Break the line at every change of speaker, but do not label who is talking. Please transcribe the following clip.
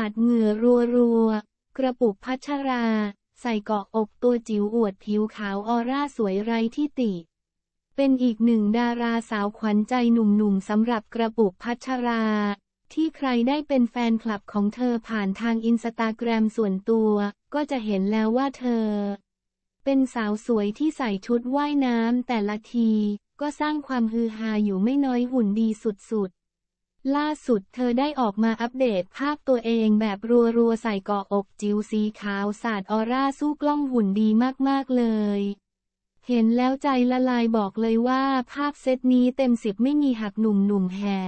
าดเหงื่อรัวรัว กระปุกพัชรา ใส่เกาะอกตัวจิ๋วอวดผิวขาวออร่าสวยไร้ที่ติ เป็นอีกหนึ่งดาราสาวขวัญใจหนุ่มๆสำหรับกระปุกพัชรา ที่ใครได้เป็นแฟนคลับของเธอผ่านทางอินสตาแกรมส่วนตัว ก็จะเห็นแล้วว่าเธอ เป็นสาวสวยที่ใส่ชุดว่ายน้ำแต่ละที ก็สร้างความฮือฮาอยู่ไม่น้อยหุ่นดีสุดๆล่าสุดเธอได้ออกมาอัปเดตภาพตัวเองแบบรัวๆใส่กาะอกจิวสีขาวสาดออร่าสู้กล้องหุ่นดีมากๆเลย เห็นแล้วใจละลายบอกเลยว่าภาพเซตนี้เต็มส
ิบไม่มีหักหนุ่มๆแห่